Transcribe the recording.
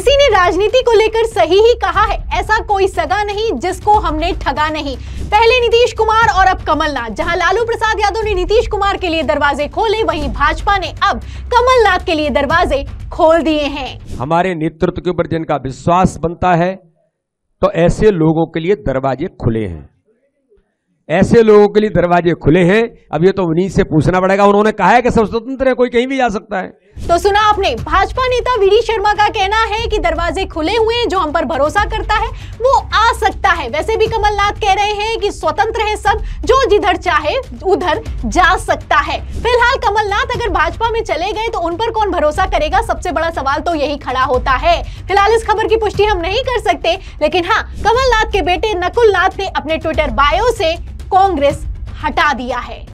किसी ने राजनीति को लेकर सही ही कहा है ऐसा कोई सगा नहीं जिसको हमने ठगा नहीं पहले नीतीश कुमार और अब कमलनाथ जहां लालू प्रसाद यादव ने नीतीश कुमार के लिए दरवाजे खोले वहीं भाजपा ने अब कमलनाथ के लिए दरवाजे खोल दिए हैं हमारे नेतृत्व के ऊपर जिनका विश्वास बनता है तो ऐसे लोगों के लिए दरवाजे खुले हैं ऐसे लोगों के लिए दरवाजे खुले हैं अब ये तो उन्हीं से पूछना पड़ेगा उन्होंने कहा है कि सब स्वतंत्र है कोई कहीं भी जा सकता है तो सुना आपने भाजपा नेता वी शर्मा का कहना है कि दरवाजे खुले हुए हैं जो हम पर भरोसा करता है वो आ सकता है वैसे भी कमलनाथ कह रहे हैं कि स्वतंत्र है सब जो जिधर चाहे उधर जा सकता है फिलहाल कमलनाथ अगर भाजपा में चले गए तो उन पर कौन भरोसा करेगा सबसे बड़ा सवाल तो यही खड़ा होता है फिलहाल इस खबर की पुष्टि हम नहीं कर सकते लेकिन हाँ कमलनाथ के बेटे नकुल ने अपने ट्विटर बायो से कांग्रेस हटा दिया है